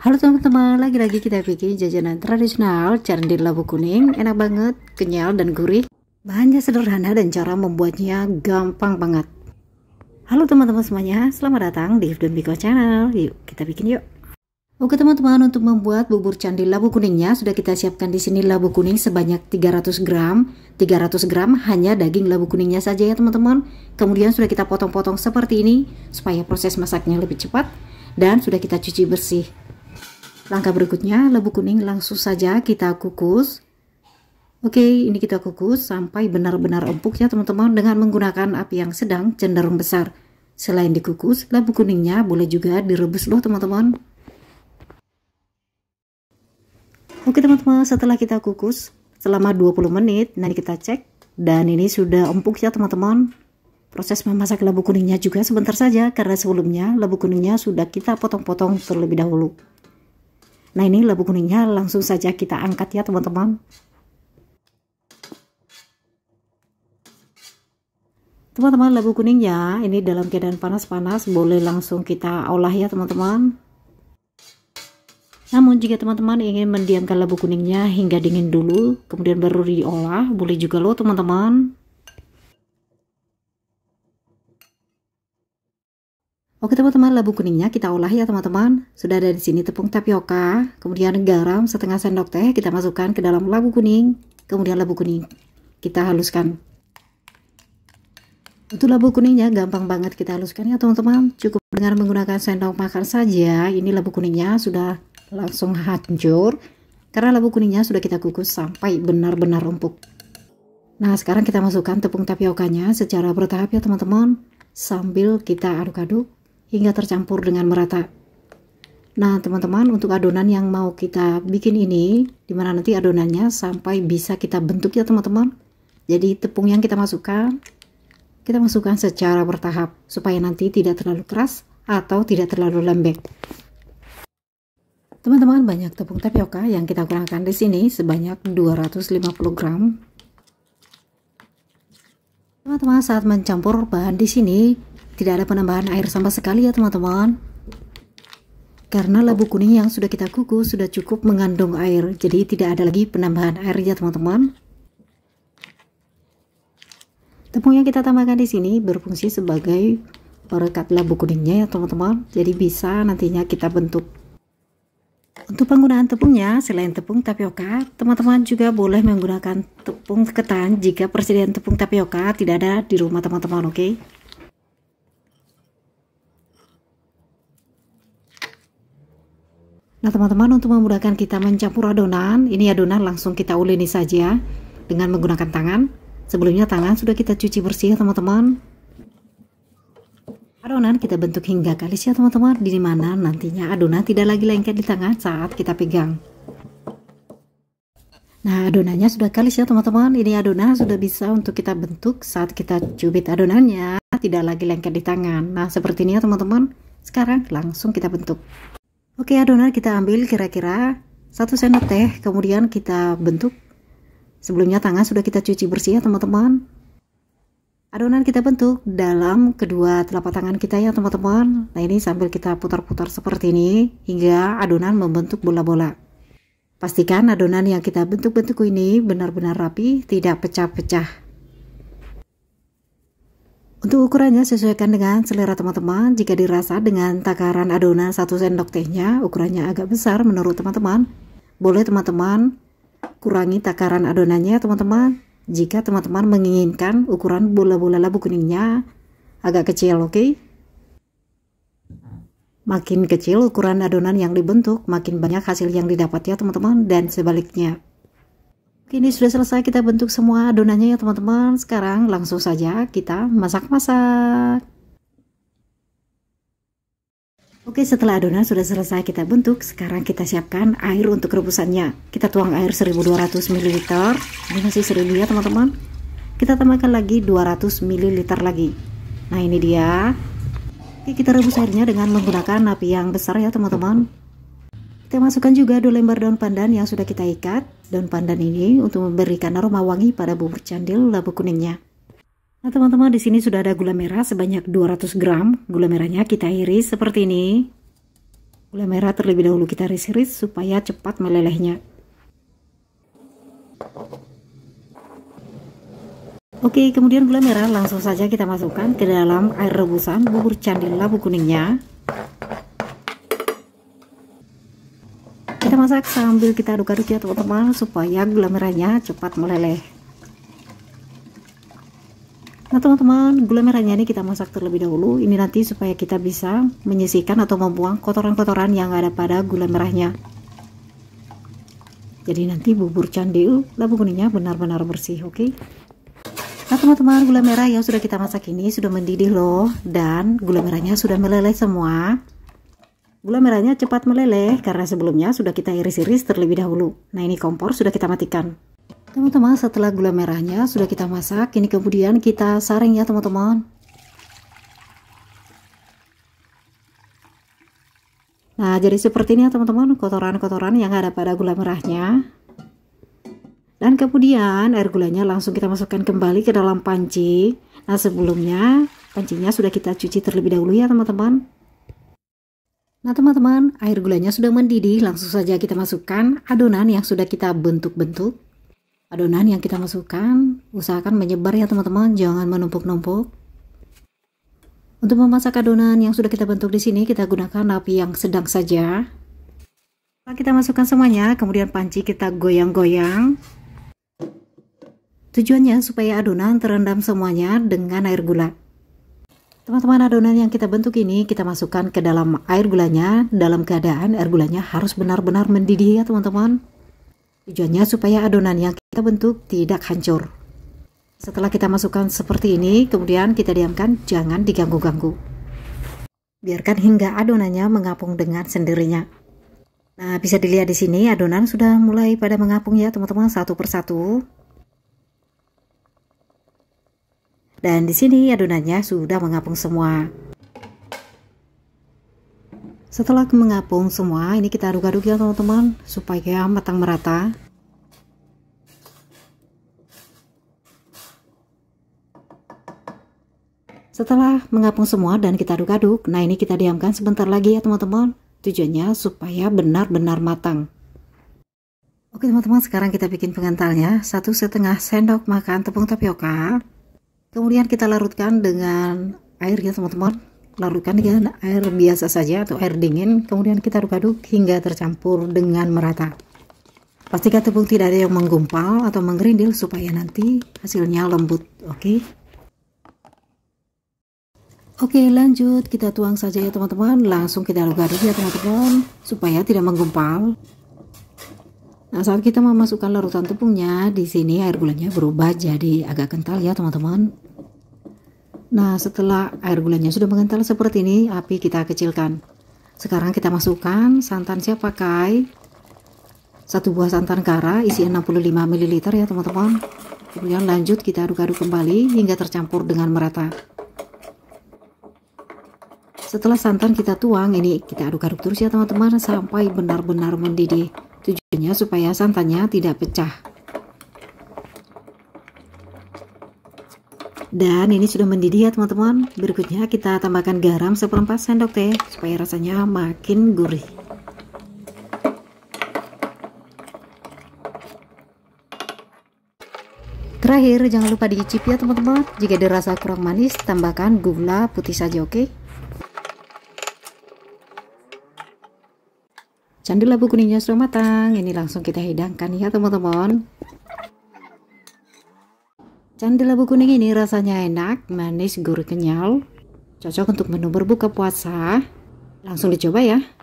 Halo teman-teman, lagi-lagi kita bikin jajanan tradisional candil labu kuning, enak banget, kenyal dan gurih. Bahannya sederhana dan cara membuatnya gampang banget. Halo teman-teman semuanya, selamat datang di Ifdon Biko Channel. Yuk, kita bikin yuk. Oke teman-teman, untuk membuat bubur candil labu kuningnya sudah kita siapkan di sini labu kuning sebanyak 300 gram. 300 gram hanya daging labu kuningnya saja ya teman-teman. Kemudian sudah kita potong-potong seperti ini supaya proses masaknya lebih cepat dan sudah kita cuci bersih. Langkah berikutnya, labu kuning langsung saja kita kukus. Oke, ini kita kukus sampai benar-benar empuk ya teman-teman dengan menggunakan api yang sedang cenderung besar. Selain dikukus, labu kuningnya boleh juga direbus loh teman-teman. Oke teman-teman, setelah kita kukus selama 20 menit, nanti kita cek dan ini sudah empuk ya teman-teman. Proses memasak labu kuningnya juga sebentar saja karena sebelumnya labu kuningnya sudah kita potong-potong terlebih dahulu. Nah ini labu kuningnya langsung saja kita angkat ya teman-teman. Teman-teman labu kuningnya ini dalam keadaan panas-panas boleh langsung kita olah ya teman-teman. Namun jika teman-teman ingin mendiamkan labu kuningnya hingga dingin dulu kemudian baru diolah boleh juga loh teman-teman. Oke teman-teman, labu kuningnya kita olah ya teman-teman. Sudah ada di sini tepung tapioka, kemudian garam setengah sendok teh kita masukkan ke dalam labu kuning. Kemudian labu kuning kita haluskan. Untuk labu kuningnya gampang banget kita haluskan ya teman-teman. Cukup dengan menggunakan sendok makan saja. Ini labu kuningnya sudah langsung hancur karena labu kuningnya sudah kita kukus sampai benar-benar empuk. Nah, sekarang kita masukkan tepung tapiokanya secara bertahap ya teman-teman sambil kita aduk-aduk hingga tercampur dengan merata. Nah, teman-teman, untuk adonan yang mau kita bikin ini, dimana nanti adonannya sampai bisa kita bentuk ya, teman-teman. Jadi, tepung yang kita masukkan, kita masukkan secara bertahap, supaya nanti tidak terlalu keras atau tidak terlalu lembek. Teman-teman, banyak tepung tapioka yang kita gunakan di sini sebanyak 250 gram. Teman-teman, saat mencampur bahan di sini, tidak ada penambahan air sama sekali ya teman-teman. Karena labu kuning yang sudah kita kukus sudah cukup mengandung air, jadi tidak ada lagi penambahan air ya teman-teman. Tepung yang kita tambahkan di sini berfungsi sebagai perekat labu kuningnya ya teman-teman. Jadi bisa nantinya kita bentuk untuk penggunaan tepungnya, selain tepung tapioka, teman-teman juga boleh menggunakan tepung ketan jika persediaan tepung tapioka tidak ada di rumah teman-teman, oke? okay? Nah teman-teman untuk memudahkan kita mencampur adonan, ini adonan langsung kita uleni saja dengan menggunakan tangan. Sebelumnya tangan sudah kita cuci bersih ya teman-teman. Adonan kita bentuk hingga kalis ya teman-teman, di mana nantinya adonan tidak lagi lengket di tangan saat kita pegang. Nah adonannya sudah kalis ya teman-teman, ini adonan sudah bisa untuk kita bentuk saat kita cubit adonannya, tidak lagi lengket di tangan. Nah seperti ini ya teman-teman, sekarang langsung kita bentuk. Oke adonan kita ambil kira-kira 1 sendok teh kemudian kita bentuk. Sebelumnya tangan sudah kita cuci bersih ya teman-teman. Adonan kita bentuk dalam kedua telapak tangan kita ya teman-teman. Nah ini sambil kita putar-putar seperti ini hingga adonan membentuk bola-bola. Pastikan adonan yang kita bentuk-bentuk ini benar-benar rapi, tidak pecah-pecah. Untuk ukurannya sesuaikan dengan selera teman-teman. Jika dirasa dengan takaran adonan 1 sendok tehnya ukurannya agak besar menurut teman-teman, boleh teman-teman kurangi takaran adonannya teman-teman. Jika teman-teman menginginkan ukuran bola-bola labu kuningnya agak kecil, oke? Okay? Makin kecil ukuran adonan yang dibentuk, makin banyak hasil yang didapat ya teman-teman dan sebaliknya. Oke, ini sudah selesai kita bentuk semua adonannya ya teman-teman. Sekarang langsung saja kita masak-masak. Oke, setelah adonan sudah selesai kita bentuk, sekarang kita siapkan air untuk rebusannya. Kita tuang air 1200 ml. Ini masih 1000 ya, teman-teman. Kita tambahkan lagi 200 ml lagi. Nah, ini dia. Oke, kita rebus airnya dengan menggunakan api yang besar ya, teman-teman. Kita masukkan juga 2 lembar daun pandan yang sudah kita ikat. Daun pandan ini untuk memberikan aroma wangi pada bubur candil labu kuningnya. Nah teman-teman di sini sudah ada gula merah sebanyak 200 gram. Gula merahnya kita iris seperti ini. Gula merah terlebih dahulu kita iris-iris supaya cepat melelehnya. Oke, kemudian gula merah langsung saja kita masukkan ke dalam air rebusan bubur candil labu kuningnya. kita masak sambil kita aduk-aduk ya teman-teman supaya gula merahnya cepat meleleh Nah teman-teman, gula merahnya ini kita masak terlebih dahulu. Ini nanti supaya kita bisa menyisihkan atau membuang kotoran-kotoran yang ada pada gula merahnya. Jadi nanti bubur candil labu kuningnya benar-benar bersih, oke? Okay? Nah teman-teman, gula merah yang sudah kita masak ini sudah mendidih loh. Dan gula merahnya sudah meleleh semua. Gula merahnya cepat meleleh karena sebelumnya sudah kita iris-iris terlebih dahulu. Nah ini kompor sudah kita matikan. Teman-teman setelah gula merahnya sudah kita masak, ini kemudian kita saring ya teman-teman. Nah jadi seperti ini ya teman-teman kotoran-kotoran yang ada pada gula merahnya. Dan kemudian air gulanya langsung kita masukkan kembali ke dalam panci. Nah sebelumnya pancinya sudah kita cuci terlebih dahulu ya teman-teman. Nah teman-teman, air gulanya sudah mendidih, langsung saja kita masukkan adonan yang sudah kita bentuk-bentuk. Adonan yang kita masukkan, usahakan menyebar ya teman-teman, jangan menumpuk-numpuk. Untuk memasak adonan yang sudah kita bentuk di sini, kita gunakan api yang sedang saja. Setelah kita masukkan semuanya, kemudian panci kita goyang-goyang. Tujuannya supaya adonan terendam semuanya dengan air gula. Teman-teman adonan yang kita bentuk ini kita masukkan ke dalam air gulanya dalam keadaan air gulanya harus benar-benar mendidih ya teman-teman. Tujuannya supaya adonan yang kita bentuk tidak hancur. Setelah kita masukkan seperti ini, kemudian kita diamkan, jangan diganggu-ganggu. Biarkan hingga adonannya mengapung dengan sendirinya. Nah, bisa dilihat di sini adonan sudah mulai pada mengapung ya teman-teman satu persatu. Dan di sini adonannya sudah mengapung semua. Setelah mengapung semua, ini kita aduk-aduk ya teman-teman supaya matang merata. Setelah mengapung semua dan kita aduk-aduk, nah ini kita diamkan sebentar lagi ya teman-teman. Tujuannya supaya benar-benar matang. Oke teman-teman, sekarang kita bikin pengentalnya. Satu setengah sendok makan tepung tapioka, kemudian kita larutkan dengan air ya teman-teman larutkan dengan air biasa saja atau air dingin kemudian kita aduk-aduk hingga tercampur dengan merata pastikan tepung tidak ada yang menggumpal atau menggerindil supaya nanti hasilnya lembut oke okay? Oke lanjut kita tuang saja ya teman-teman langsung kita aduk-aduk ya teman-teman supaya tidak menggumpal Nah, saat kita memasukkan larutan tepungnya, di sini air gulanya berubah jadi agak kental ya, teman-teman. Nah, setelah air gulanya sudah mengental seperti ini, api kita kecilkan. Sekarang kita masukkan santan siap pakai satu buah santan kara isi 65 ml ya, teman-teman. Kemudian lanjut kita aduk-aduk kembali hingga tercampur dengan merata. Setelah santan kita tuang, ini kita aduk-aduk terus ya, teman-teman, sampai benar-benar mendidih. Tujuannya supaya santannya tidak pecah. Dan ini sudah mendidih ya teman-teman. Berikutnya kita tambahkan garam seperempat sendok teh supaya rasanya makin gurih. Terakhir, jangan lupa dicicip ya teman-teman. Jika dirasa kurang manis, tambahkan gula putih saja, oke? Okay? Candil labu kuningnya sudah matang. Ini langsung kita hidangkan ya teman-teman. Candil labu kuning ini rasanya enak, manis, gurih, kenyal. Cocok untuk menu berbuka puasa. Langsung dicoba ya.